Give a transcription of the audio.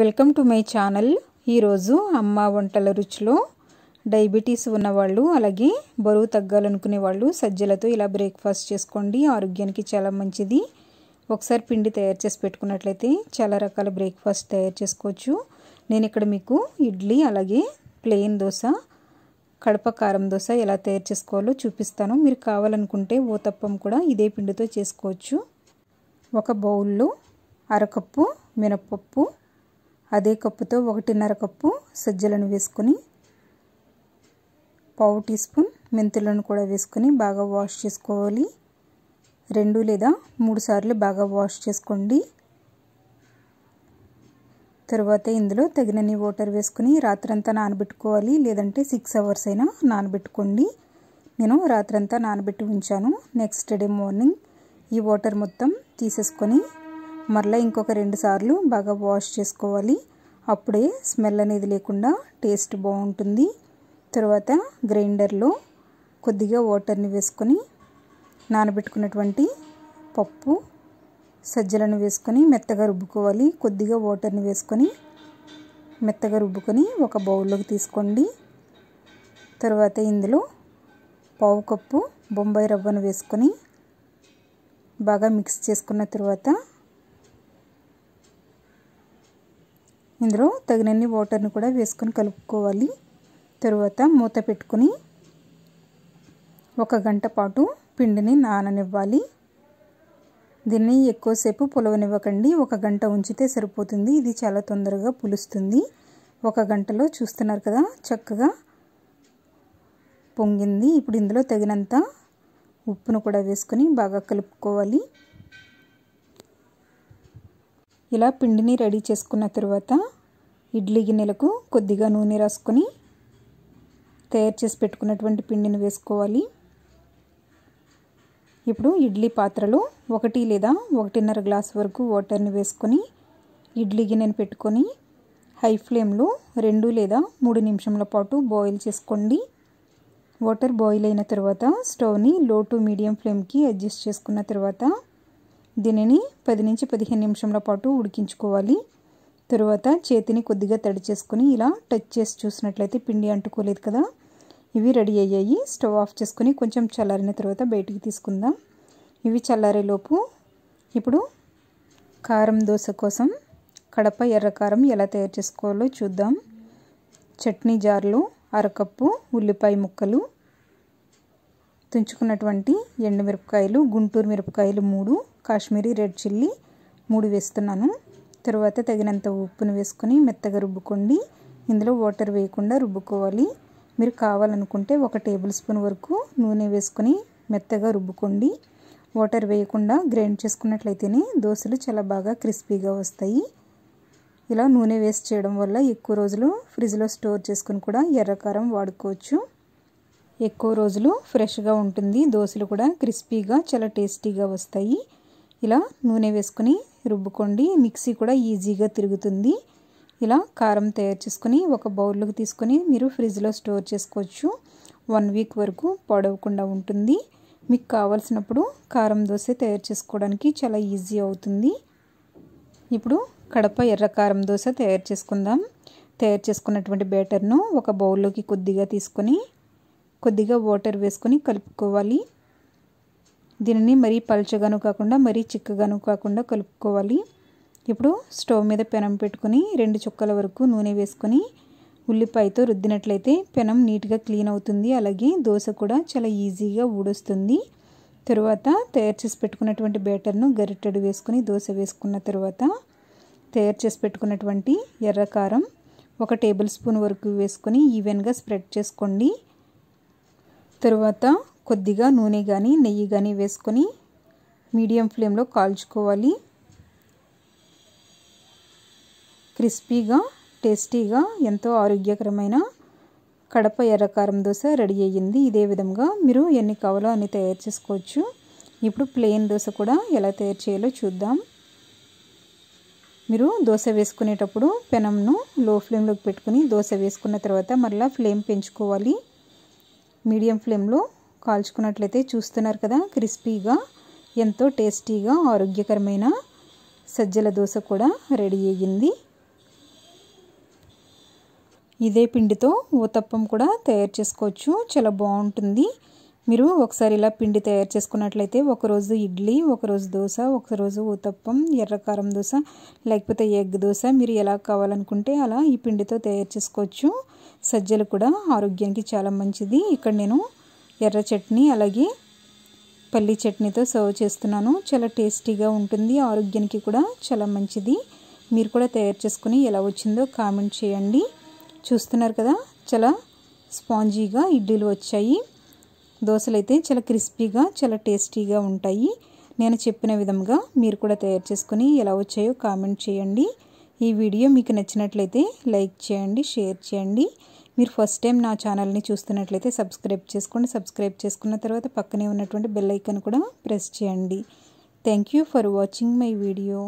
welcome to my channel ఈరోజు అమ్మ వంటల రుచిలో డయాబెటీస్ ఉన్నవాళ్ళు అలాగే బరువు తగ్గాలనుకునే వాళ్ళు సజ్జలతో ఇలా బ్రేక్ఫాస్ట్ చేసుకోండి ఆరోగ్యానికి చాలా మంచిది ఒకసారి పిండి తయారు చేసి పెట్టుకున్నట్లయితే చాలా రకాల బ్రేక్ఫాస్ట్ తయారు చేసుకోవచ్చు నేను ఇక్కడ మీకు ఇడ్లీ అలాగే ప్లెయిన్ దోశ కడప కారం దోశ ఎలా తయారు చేసుకోవాలో చూపిస్తాను మీరు కావాలనుకుంటే ఓతప్పం కూడా ఇదే పిండితో చేసుకోవచ్చు ఒక బౌల్లో అరకప్పు మినప్పప్పు అదే కప్పుతో ఒకటిన్నర కప్పు సజ్జలను వేసుకొని పావు టీ స్పూన్ మెంతులను కూడా వేసుకొని బాగా వాష్ చేసుకోవాలి రెండు లేదా మూడు సార్లు బాగా వాష్ చేసుకోండి తర్వాత ఇందులో తగినన్ని వాటర్ వేసుకుని రాత్రంతా నానబెట్టుకోవాలి లేదంటే సిక్స్ అవర్స్ అయినా నానబెట్టుకోండి నేను రాత్రంతా నానబెట్టి ఉంచాను నెక్స్ట్ డే మార్నింగ్ ఈ వాటర్ మొత్తం తీసేసుకొని మరలా ఇంకొక రెండు సార్లు బాగా వాష్ చేసుకోవాలి అప్పుడే స్మెల్ అనేది లేకుండా టేస్ట్ బాగుంటుంది తర్వాత గ్రైండర్లో కొద్దిగా వాటర్ని వేసుకొని నానబెట్టుకున్నటువంటి పప్పు సజ్జలను వేసుకొని మెత్తగా రుబ్బుకోవాలి కొద్దిగా వాటర్ని వేసుకొని మెత్తగా రుబ్బుకొని ఒక బౌల్లోకి తీసుకోండి తర్వాత ఇందులో పావు కప్పు బొంబాయి రవ్వను వేసుకొని బాగా మిక్స్ చేసుకున్న తర్వాత ఇందులో తగినన్ని వాటర్ని కూడా వేసుకొని కలుపుకోవాలి తరువాత మూత పెట్టుకుని ఒక గంట పాటు పిండిని నాననివ్వాలి దీన్ని ఎక్కువసేపు పులవనివ్వకండి ఒక గంట ఉంచితే సరిపోతుంది ఇది చాలా తొందరగా పులుస్తుంది ఒక గంటలో చూస్తున్నారు కదా చక్కగా పొంగింది ఇప్పుడు ఇందులో తగినంత ఉప్పును కూడా వేసుకొని బాగా కలుపుకోవాలి ఇలా పిండిని రెడీ చేసుకున్న తర్వాత ఇడ్లీ గిన్నెలకు కొద్దిగా నూనె రాసుకొని తయారు చేసి పెట్టుకున్నటువంటి పిండిని వేసుకోవాలి ఇప్పుడు ఇడ్లీ పాత్రలో ఒకటి లేదా ఒకటిన్నర గ్లాస్ వరకు వాటర్ని వేసుకొని ఇడ్లీ గిన్నెను పెట్టుకొని హై ఫ్లేమ్లో రెండు లేదా మూడు నిమిషంల పాటు బాయిల్ చేసుకోండి వాటర్ బాయిల్ అయిన తర్వాత స్టవ్ని లో టు మీడియం ఫ్లేమ్కి అడ్జస్ట్ చేసుకున్న తర్వాత దీనిని పది నుంచి పదిహేను నిమిషంల పాటు ఉడికించుకోవాలి తరువాత చేతిని కొద్దిగా తడి చేసుకుని ఇలా టచ్ చేసి చూసినట్లయితే పిండి అంటుకోలేదు కదా ఇవి రెడీ అయ్యాయి స్టవ్ ఆఫ్ చేసుకుని కొంచెం చల్లారిన తర్వాత బయటికి తీసుకుందాం ఇవి చల్లారేలోపు ఇప్పుడు కారం దోశ కోసం కడప ఎర్రకారం ఎలా తయారు చేసుకోవాలో చూద్దాం చట్నీ జార్లు అరకప్పు ఉల్లిపాయ ముక్కలు తుంచుకున్నటువంటి ఎండుమిరపకాయలు గుంటూరు మిరపకాయలు మూడు కాశ్మీరీ రెడ్ చిల్లీ మూడు వేస్తున్నాను తర్వాత తగినంత ఉప్పును వేసుకొని మెత్తగా రుబ్బుకోండి ఇందులో వాటర్ వేయకుండా రుబ్బుకోవాలి మీరు కావాలనుకుంటే ఒక టేబుల్ స్పూన్ వరకు నూనె వేసుకొని మెత్తగా రుబ్బుకోండి వాటర్ వేయకుండా గ్రైండ్ చేసుకున్నట్లయితేనే దోశలు చాలా బాగా క్రిస్పీగా వస్తాయి ఇలా నూనె వేస్ట్ చేయడం వల్ల ఎక్కువ రోజులు ఫ్రిడ్జ్లో స్టోర్ చేసుకుని కూడా ఎర్రకారం వాడుకోవచ్చు ఎక్కువ రోజులు ఫ్రెష్గా ఉంటుంది దోశలు కూడా క్రిస్పీగా చాలా టేస్టీగా వస్తాయి ఇలా నూనె వేసుకుని రుబ్బుకోండి మిక్సీ కూడా ఈజీగా తిరుగుతుంది ఇలా కారం తయారు చేసుకుని ఒక బౌల్లోకి తీసుకొని మీరు ఫ్రిడ్జ్లో స్టోర్ చేసుకోవచ్చు వన్ వీక్ వరకు పొడవకుండా ఉంటుంది మీకు కావలసినప్పుడు కారం దోశ తయారు చేసుకోవడానికి చాలా ఈజీ అవుతుంది ఇప్పుడు కడప ఎర్ర కారం దోశ తయారు చేసుకుందాం తయారు చేసుకున్నటువంటి బ్యాటర్ను ఒక బౌల్లోకి కొద్దిగా తీసుకొని కొద్దిగా వాటర్ వేసుకొని కలుపుకోవాలి దీనిని మరీ పలుచగాను కాకుండా మరీ చిక్కగాను కాకుండా కలుపుకోవాలి ఇప్పుడు స్టవ్ మీద పెనం పెట్టుకుని రెండు చుక్కల వరకు నూనె వేసుకొని ఉల్లిపాయతో రుద్దినట్లయితే పెనం నీట్గా క్లీన్ అవుతుంది అలాగే దోశ కూడా చాలా ఈజీగా ఊడొస్తుంది తరువాత తయారు చేసి పెట్టుకున్నటువంటి బ్యాటర్ను గరిటెడు వేసుకుని దోశ వేసుకున్న తర్వాత తయారు చేసి పెట్టుకున్నటువంటి ఎర్రకారం ఒక టేబుల్ స్పూన్ వరకు వేసుకొని ఈవెన్గా స్ప్రెడ్ చేసుకోండి తరువాత కొద్దిగా నూనె కానీ నెయ్యి కానీ వేసుకొని మీడియం ఫ్లేమ్లో కాల్చుకోవాలి క్రిస్పీగా టేస్టీగా ఎంతో ఆరోగ్యకరమైన కడప ఎర్రకారం దోశ రెడీ అయ్యింది ఇదే విధంగా మీరు ఎన్ని కావాలో అన్ని తయారు చేసుకోవచ్చు ఇప్పుడు ప్లెయిన్ దోశ కూడా ఎలా తయారు చేయాలో చూద్దాం మీరు దోశ వేసుకునేటప్పుడు పెనంను లో ఫ్లేమ్లోకి పెట్టుకుని దోశ వేసుకున్న తర్వాత మరలా ఫ్లేమ్ పెంచుకోవాలి మీడియం ఫ్లేమ్లో కాల్చుకున్నట్లయితే చూస్తున్నారు కదా క్రిస్పీగా ఎంతో టేస్టీగా ఆరోగ్యకరమైన సజ్జల దోశ కూడా రెడీ అయ్యింది ఇదే పిండితో ఊతప్పం కూడా తయారు చేసుకోవచ్చు చాలా బాగుంటుంది మీరు ఒకసారి ఇలా పిండి తయారు చేసుకున్నట్లయితే ఒకరోజు ఇడ్లీ ఒకరోజు దోశ ఒకరోజు ఊతప్పం ఎర్రకారం దోశ లేకపోతే ఎగ్ దోశ మీరు ఎలా కావాలనుకుంటే అలా ఈ పిండితో తయారు చేసుకోవచ్చు సజ్జలు కూడా ఆరోగ్యానికి చాలా మంచిది ఇక్కడ నేను ఎర్ర చట్నీ అలాగే పల్లి చట్నీతో సర్వ్ చేస్తున్నాను చాలా టేస్టీగా ఉంటుంది ఆరోగ్యానికి కూడా చాలా మంచిది మీరు కూడా తయారు చేసుకుని ఎలా వచ్చిందో కామెంట్ చేయండి చూస్తున్నారు కదా చాలా స్పాంజీగా ఇడ్లీలు వచ్చాయి దోశలు అయితే చాలా క్రిస్పీగా చాలా టేస్టీగా ఉంటాయి నేను చెప్పిన విధంగా మీరు కూడా తయారు చేసుకుని ఎలా వచ్చాయో కామెంట్ చేయండి ఈ వీడియో మీకు నచ్చినట్లయితే లైక్ చేయండి షేర్ చేయండి మీరు ఫస్ట్ టైం నా ఛానల్ని చూస్తున్నట్లయితే సబ్స్క్రైబ్ చేసుకోండి సబ్స్క్రైబ్ చేసుకున్న తర్వాత పక్కనే ఉన్నటువంటి బెల్ ఐకన్ కూడా ప్రెస్ చేయండి thank you for watching my video